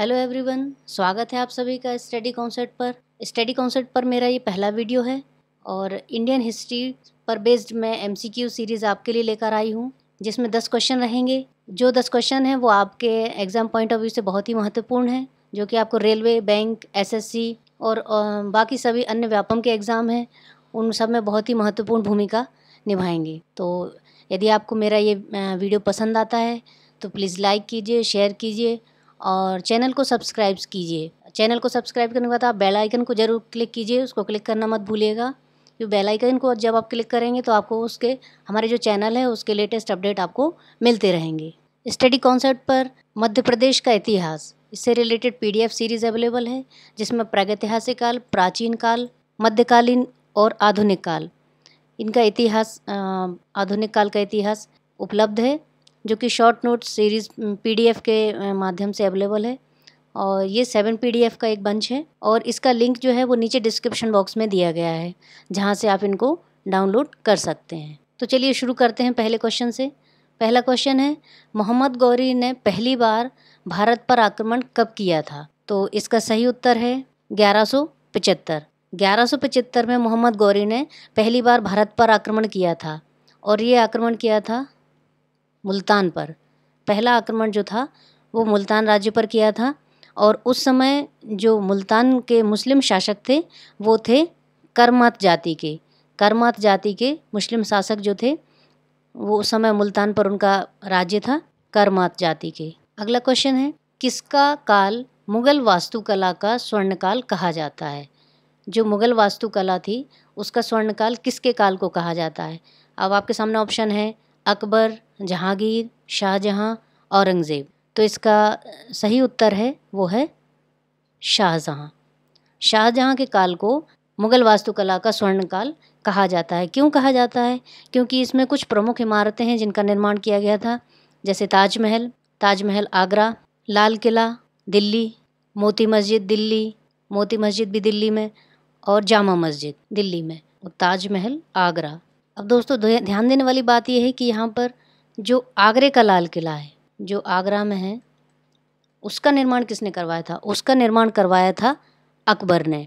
hello everyone स्वागत है आप सभी का स्टडी कॉन्सर्ट पर स्टडी कॉन्सर्ट पर मेरा ये पहला वीडियो है और इंडियन हिस्ट्री पर बेस्ड मैं एमसीक्यू सीरीज़ आपके लिए लेकर आई हूँ जिसमें दस क्वेश्चन रहेंगे जो दस क्वेश्चन हैं वो आपके एग्ज़ाम पॉइंट ऑफ व्यू से बहुत ही महत्वपूर्ण हैं जो कि आपको रेलवे बैंक एस और बाकी सभी अन्य व्यापम के एग्ज़ाम हैं उन सब में बहुत ही महत्वपूर्ण भूमिका निभाएंगे तो यदि आपको मेरा ये वीडियो पसंद आता है तो प्लीज़ लाइक कीजिए शेयर कीजिए और चैनल को सब्सक्राइब कीजिए चैनल को सब्सक्राइब करने के बाद आप बेल आइकन को ज़रूर क्लिक कीजिए उसको क्लिक करना मत भूलिएगा क्योंकि बेल आइकन को जब आप क्लिक करेंगे तो आपको उसके हमारे जो चैनल है उसके लेटेस्ट अपडेट आपको मिलते रहेंगे स्टडी कॉन्सेप्ट पर मध्य प्रदेश का इतिहास इससे रिलेटेड पी सीरीज अवेलेबल है जिसमें प्रागैतिहासिक काल प्राचीन काल मध्यकालीन और आधुनिक काल इनका इतिहास आधुनिक काल का इतिहास उपलब्ध है जो कि शॉर्ट नोट सीरीज़ पीडीएफ के माध्यम से अवेलेबल है और ये सेवन पीडीएफ का एक बंच है और इसका लिंक जो है वो नीचे डिस्क्रिप्शन बॉक्स में दिया गया है जहाँ से आप इनको डाउनलोड कर सकते हैं तो चलिए शुरू करते हैं पहले क्वेश्चन से पहला क्वेश्चन है मोहम्मद गौरी ने पहली बार भारत पर आक्रमण कब किया था तो इसका सही उत्तर है ग्यारह सौ पचहत्तर ग्यारह सौ पचहत्तर में मोहम्मद गौरी ने पहली बार भारत पर आक्रमण किया था और ये आक्रमण किया था मुल्तान पर पहला आक्रमण जो था वो मुल्तान राज्य पर किया था और उस समय जो मुल्तान के मुस्लिम शासक थे वो थे करमात जाति के करमात जाति के मुस्लिम शासक जो थे वो उस समय मुल्तान पर उनका राज्य था करमात जाति के अगला क्वेश्चन है किसका काल मुग़ल वास्तुकला का स्वर्णकाल कहा जाता है जो मुग़ल वास्तुकला थी उसका स्वर्णकाल किसके काल को कहा जाता है अब आपके सामने ऑप्शन है अकबर जहाँगीर शाहजहाँ औरंगज़ेब तो इसका सही उत्तर है वो है शाहजहाँ शाहजहाँ के काल को मुग़ल वास्तुकला का स्वर्ण काल कहा जाता है क्यों कहा जाता है क्योंकि इसमें कुछ प्रमुख इमारतें हैं जिनका निर्माण किया गया था जैसे ताजमहल ताजमहल आगरा लाल किला दिल्ली मोती मस्जिद दिल्ली मोती मस्जिद भी दिल्ली में और जामा मस्जिद दिल्ली में ताजमहल आगरा अब दोस्तों ध्यान देने वाली बात यह है कि यहाँ पर जो आगरे का लाल किला है जो आगरा में है उसका निर्माण किसने करवाया था उसका निर्माण करवाया था अकबर ने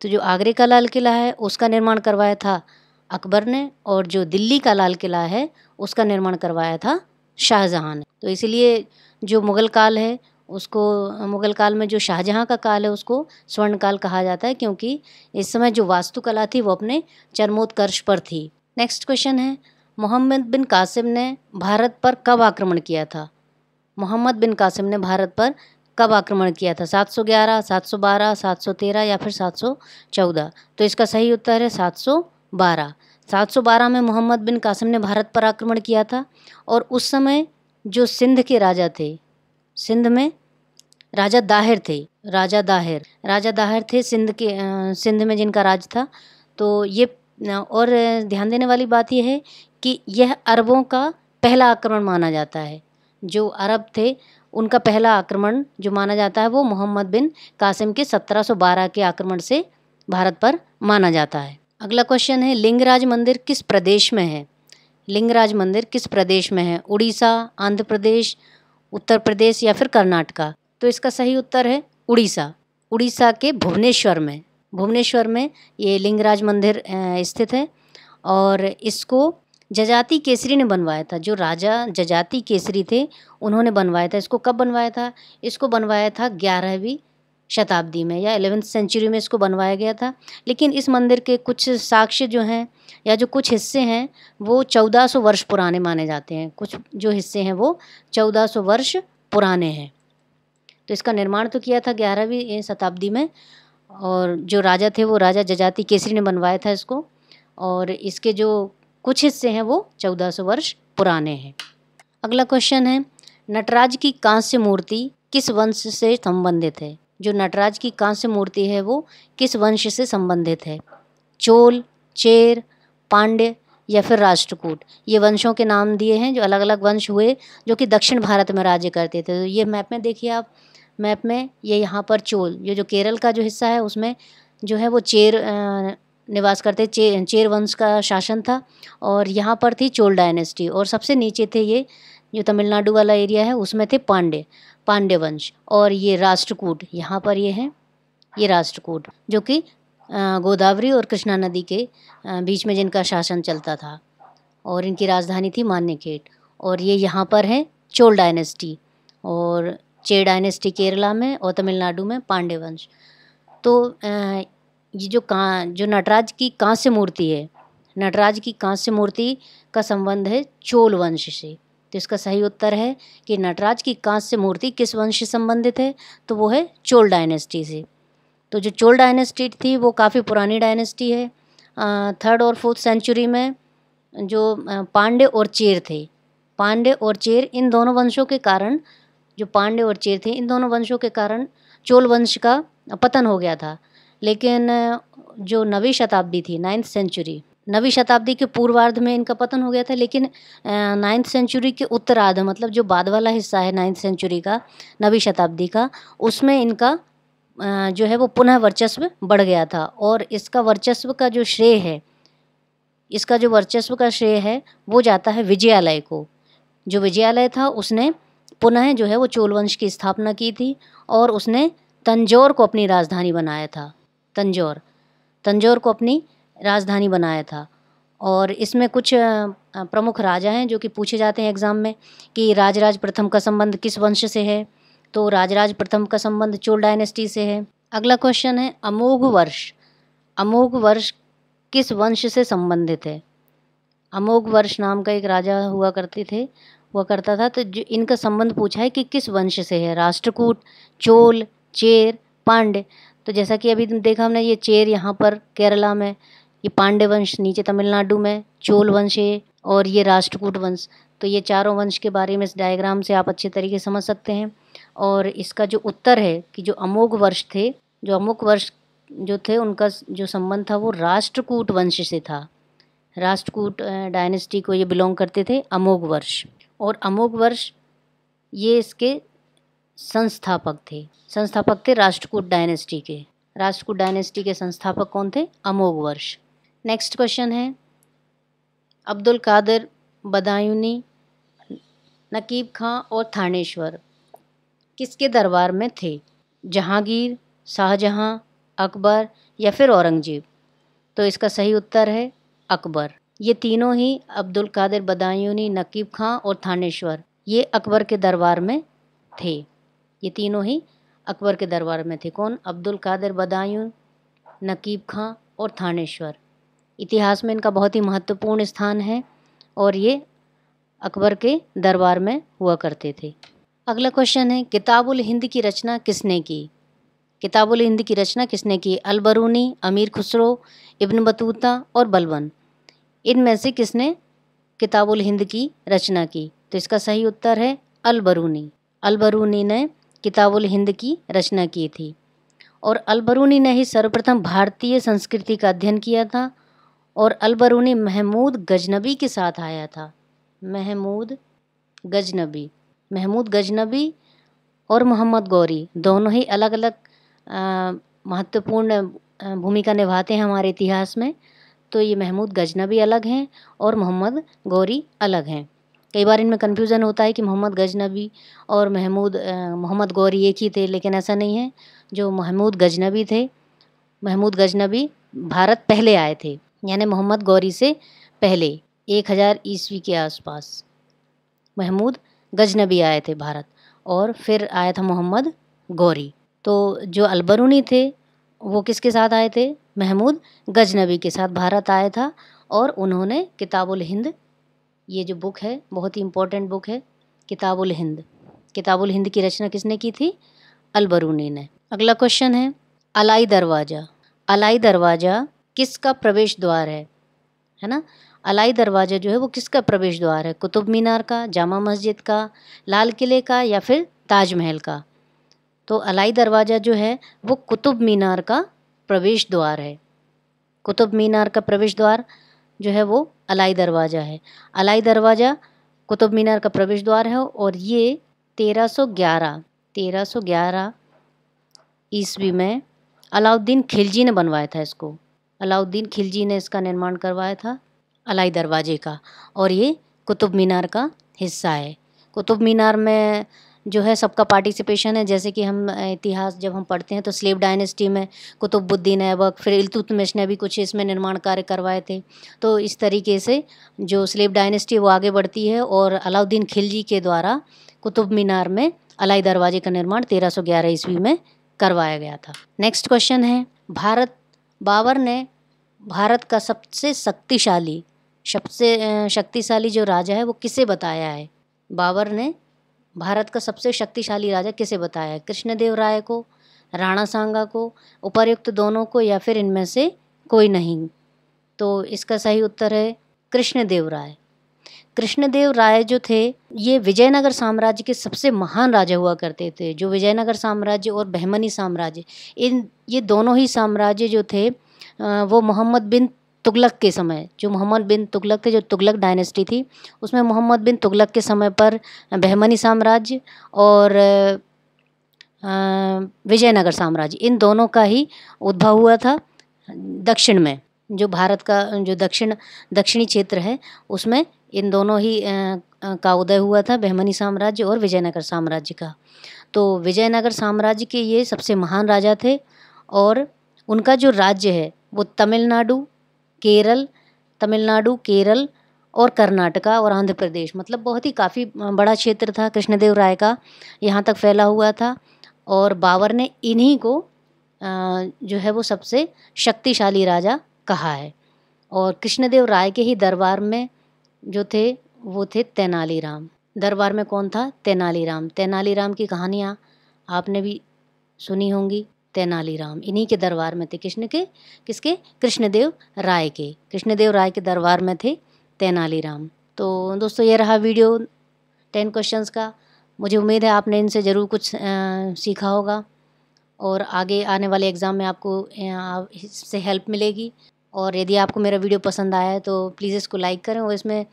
तो जो आगरे का लाल किला है उसका निर्माण करवाया था अकबर ने और जो दिल्ली का लाल किला है उसका निर्माण करवाया था शाहजहाँ ने तो इसलिए जो मुग़ल काल है उसको मुग़ल काल में जो शाहजहाँ का काल है उसको स्वर्ण काल कहा जाता है क्योंकि इस समय जो वास्तुकला थी वो अपने चरमोत्कर्ष पर थी नेक्स्ट क्वेश्चन है मोहम्मद बिन कासिम ने भारत पर कब आक्रमण किया था मोहम्मद बिन कासिम ने भारत पर कब आक्रमण किया था 711, 712, 713 या फिर 714 तो इसका सही उत्तर है 712 712 में मोहम्मद बिन कासिम ने भारत पर आक्रमण किया था और उस समय जो सिंध के राजा थे सिंध में राजा दाहिर थे राजा दाहिर राजा दाहिर थे सिंध के सिंध में जिनका राज था तो ये और ध्यान देने वाली बात यह है कि यह अरबों का पहला आक्रमण माना जाता है जो अरब थे उनका पहला आक्रमण जो माना जाता है वो मोहम्मद बिन कासिम के 1712 के आक्रमण से भारत पर माना जाता है अगला क्वेश्चन है लिंगराज मंदिर किस प्रदेश में है लिंगराज मंदिर किस प्रदेश में है उड़ीसा आंध्र प्रदेश उत्तर प्रदेश या फिर कर्नाटका तो इसका सही उत्तर है उड़ीसा उड़ीसा के भुवनेश्वर में भुवनेश्वर में ये लिंगराज मंदिर स्थित है और इसको जजाति केसरी ने बनवाया था जो राजा जजाति केसरी थे उन्होंने बनवाया था इसको कब बनवाया था इसको बनवाया था ग्यारहवीं शताब्दी में या एलेवेंथ सेंचुरी में इसको बनवाया गया था लेकिन इस मंदिर के कुछ साक्ष्य जो हैं या जो कुछ हिस्से हैं वो 1400 वर्ष पुराने माने जाते हैं कुछ जो हिस्से हैं वो 1400 वर्ष पुराने हैं तो इसका निर्माण तो किया था ग्यारहवीं शताब्दी में और जो राजा थे वो राजा जजाति केसरी ने बनवाया था इसको और इसके जो कुछ हिस्से हैं वो सौ वर्ष पुराने हैं अगला क्वेश्चन है नटराज की कांस्य मूर्ति किस वंश से संबंधित है जो नटराज की कांस्य मूर्ति है वो किस वंश से संबंधित है चोल चेर पांड्य या फिर राष्ट्रकूट ये वंशों के नाम दिए हैं जो अलग अलग वंश हुए जो कि दक्षिण भारत में राज्य करते थे तो ये मैप में देखिए आप मैप में ये यहाँ पर चोल ये जो केरल का जो हिस्सा है उसमें जो है वो चेर निवास करते चे, चेर वंश का शासन था और यहाँ पर थी चोल डायनेस्टी और सबसे नीचे थे ये जो तमिलनाडु वाला एरिया है उसमें थे पांडे पांडे वंश और ये राष्ट्रकूट यहाँ पर ये है ये राष्ट्रकूट जो कि गोदावरी और कृष्णा नदी के बीच में जिनका शासन चलता था और इनकी राजधानी थी मान्यखेट और ये यहाँ पर है चोल डायनेस्टी और चे डायनेस्टी केरला में और तमिलनाडु में पांडे वंश तो ये जो का जो नटराज की कांस्य मूर्ति है नटराज की कांस्य मूर्ति का संबंध है चोल वंश से तो इसका सही उत्तर है कि नटराज की कांस्य मूर्ति किस वंश से संबंधित है तो वो है चोल डायनेस्टी से तो जो चोल डायनेस्टी थी वो काफ़ी पुरानी डायनेस्टी है थर्ड और फोर्थ सेंचुरी में जो पांडे और चेर थे पांडे और चेर इन दोनों वंशों के कारण जो पांडे और चेर थे इन दोनों वंशों के कारण चोल वंश का पतन हो गया था लेकिन जो नवी शताब्दी थी नाइन्थ सेंचुरी नवी शताब्दी के पूर्वार्ध में इनका पतन हो गया था लेकिन नाइन्थ सेंचुरी के उत्तरार्ध मतलब जो बाद वाला हिस्सा है नाइन्थ सेंचुरी का नवी शताब्दी का उसमें इनका जो है वो पुनः वर्चस्व बढ़ गया था और इसका वर्चस्व का जो श्रेय है इसका जो वर्चस्व का श्रेय है वो जाता है विजयालय को जो विजयालय था उसने पुनः जो है वो चोल वंश की स्थापना की थी और उसने तंजौर को अपनी राजधानी बनाया था तंजौर तंजौर को अपनी राजधानी बनाया था और इसमें कुछ प्रमुख राजा हैं जो कि पूछे जाते हैं एग्ज़ाम में कि राजराज प्रथम का संबंध किस वंश से है तो राजराज प्रथम का संबंध चोल डायनेस्टी से है अगला क्वेश्चन है अमोघ वर्ष अमोघ वर्ष किस वंश से संबंधित है अमोघ वर्ष नाम का एक राजा हुआ करते थे हुआ करता था तो जो इनका संबंध पूछा है कि किस वंश से है राष्ट्रकूट चोल चेर पांडे तो जैसा कि अभी देखा हमने ये चेर यहाँ पर केरला में ये पांडे वंश नीचे तमिलनाडु में चोल वंश है और ये राष्ट्रकूट वंश तो ये चारों वंश के बारे में इस डायग्राम से आप अच्छे तरीके समझ सकते हैं और इसका जो उत्तर है कि जो अमोघ वर्ष थे जो अमोघ वर्ष जो थे उनका जो संबंध था वो राष्ट्रकूट वंश से था राष्ट्रकूट डायनेस्टी को ये बिलोंग करते थे अमोघ वर्ष और अमोघ वर्ष ये इसके संस्थापक थे संस्थापक थे राष्ट्रकूट डायनेस्टी के राष्ट्रकूट डायनेस्टी के संस्थापक कौन थे अमोघ वर्ष नेक्स्ट क्वेश्चन है अब्दुल कादर बदायूनी नकीब खां और थानेश्वर किसके दरबार में थे जहांगीर शाहजहां अकबर या फिर औरंगजेब तो इसका सही उत्तर है अकबर ये तीनों ही अब्दुल कादिर बदायूनी नकीब खां और थानेश्वर ये अकबर के दरबार में थे ये तीनों ही अकबर के दरबार में थे कौन अब्दुल कादिर बदायूं नकीब खां और थानेश्वर इतिहास में इनका बहुत ही महत्वपूर्ण स्थान है और ये अकबर के दरबार में हुआ करते थे अगला क्वेश्चन है किताबुल हिंद की रचना किसने की किताबुल हिंद की रचना किसने की अलबरूनी अमीर खुसरो इब्न बतूता और बलबन इनमें से किसने किताबुल हिंद की रचना की तो इसका सही उत्तर है अलबरूनी अलबरूनी ने किताबुल हिंद की रचना की थी और अलबरूनी ने ही सर्वप्रथम भारतीय संस्कृति का अध्ययन किया था और अलबरूनी महमूद गजनबी के साथ आया था महमूद गजनबी महमूद गजनबी और मोहम्मद गौरी दोनों ही अलग अलग महत्वपूर्ण भूमिका निभाते हैं हमारे इतिहास में तो ये महमूद गजनबी अलग हैं और मोहम्मद गौरी अलग हैं कई बार इनमें कन्फ्यूज़न होता है कि मोहम्मद गजनबी और महमूद मोहम्मद गौरी एक ही थे लेकिन ऐसा नहीं है जो महमूद गजनबी थे महमूद गजनबी भारत पहले आए थे यानी मोहम्मद गौरी से पहले एक हज़ार ईस्वी के आसपास महमूद गजनबी आए थे भारत और फिर आया था मोहम्मद गौरी तो जो अलबरूनी थे वो किसके साथ आए थे महमूद गजनबी के साथ भारत आया था और उन्होंने किताबुल हिंद ये जो बुक है बहुत ही इम्पोर्टेंट बुक है किताबुल हिंद किताबुल हिंद की रचना किसने की थी अलबरूनी ने अगला क्वेश्चन है अलाई दरवाज़ा अलाई दरवाज़ा किसका प्रवेश द्वार है है ना अलाई दरवाज़ा जो है वो किसका प्रवेश द्वार है कुतुब मीनार का जामा मस्जिद का लाल किले का या फिर ताजमहल का तो अलाई दरवाज़ा जो है वो कुतुब मीनार का प्रवेश द्वार है कुतुब मीनार का प्रवेश द्वार जो है वो अलाई दरवाज़ा है अलाई दरवाज़ा कुतुब मीनार का प्रवेश द्वार है और ये 1311 1311 ईस्वी में अलाउद्दीन खिलजी ने बनवाया था इसको अलाउद्दीन खिलजी ने इसका निर्माण करवाया था अलाई दरवाजे का और ये कुतुब मीनार का हिस्सा है कुतुब मीनार में जो है सबका पार्टिसिपेशन है जैसे कि हम इतिहास जब हम पढ़ते हैं तो स्लेब डायनेस्टी में कुतुबुद्दीन ऐबक फिर इलतुतमिश ने भी कुछ इसमें निर्माण कार्य करवाए थे तो इस तरीके से जो स्लेब डायनेस्टी वो आगे बढ़ती है और अलाउद्दीन खिलजी के द्वारा कुतुब मीनार में अलाई दरवाजे का निर्माण तेरह ईस्वी में करवाया गया था नेक्स्ट क्वेश्चन है भारत बाबर ने भारत का सबसे शक्तिशाली सबसे शक्तिशाली जो राजा है वो किसे बताया है बाबर ने भारत का सबसे शक्तिशाली राजा किसे बताया है कृष्णदेव राय को राणा सांगा को उपर्युक्त दोनों को या फिर इनमें से कोई नहीं तो इसका सही उत्तर है कृष्णदेव राय कृष्णदेव राय जो थे ये विजयनगर साम्राज्य के सबसे महान राजा हुआ करते थे जो विजयनगर साम्राज्य और बहमनी साम्राज्य इन ये दोनों ही साम्राज्य जो थे वो मोहम्मद बिन तुगलक के समय जो मोहम्मद बिन तुगलक थे जो तुगलक डायनेस्टी थी उसमें मोहम्मद बिन तुगलक के समय पर बहमनी साम्राज्य और विजयनगर साम्राज्य इन दोनों का ही उद्भव हुआ था दक्षिण में जो भारत का जो दक्षिण दक्षिणी क्षेत्र है उसमें इन दोनों ही का उदय हुआ था बहमनी साम्राज्य और विजयनगर साम्राज्य का तो विजयनगर साम्राज्य के ये सबसे महान राजा थे और उनका जो राज्य है वो तमिलनाडु केरल तमिलनाडु केरल और कर्नाटका और आंध्र प्रदेश मतलब बहुत ही काफ़ी बड़ा क्षेत्र था कृष्णदेव राय का यहाँ तक फैला हुआ था और बाबर ने इन्हीं को जो है वो सबसे शक्तिशाली राजा कहा है और कृष्णदेव राय के ही दरबार में जो थे वो थे तेनालीराम दरबार में कौन था तेनालीराम तेनालीराम की कहानियाँ आपने भी सुनी होंगी तेनालीराम इन्हीं के दरबार में थे कृष्ण के किसके कृष्णदेव राय के कृष्णदेव राय के दरबार में थे तेनालीराम तो दोस्तों ये रहा वीडियो टेन क्वेश्चंस का मुझे उम्मीद है आपने इनसे ज़रूर कुछ आ, सीखा होगा और आगे आने वाले एग्ज़ाम में आपको इससे हेल्प मिलेगी और यदि आपको मेरा वीडियो पसंद आया है तो प्लीज़ इसको लाइक करें और इसमें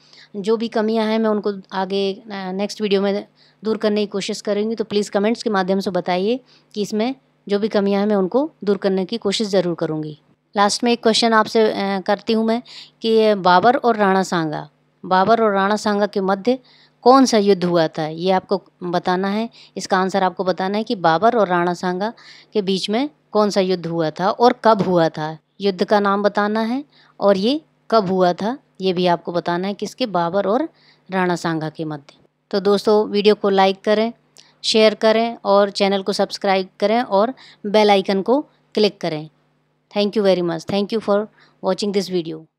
जो भी कमियां हैं मैं उनको आगे नेक्स्ट वीडियो में दूर करने की कोशिश करूँगी तो प्लीज़ कमेंट्स के माध्यम से बताइए कि इसमें जो भी कमियां हैं मैं उनको दूर करने की कोशिश ज़रूर करूँगी लास्ट में एक क्वेश्चन आपसे करती हूँ मैं कि बाबर और राणा सांगा बाबर और राणा सांगा के मध्य कौन सा युद्ध हुआ था ये आपको बताना है इसका आंसर आपको बताना है कि बाबर और राणा सांगा के बीच में कौन सा युद्ध हुआ था और कब हुआ था युद्ध का नाम बताना है और ये कब हुआ था ये भी आपको बताना है किसके बाबर और राणा सांगा के मध्य तो दोस्तों वीडियो को लाइक करें शेयर करें और चैनल को सब्सक्राइब करें और बेल आइकन को क्लिक करें thank you very much thank you for watching this video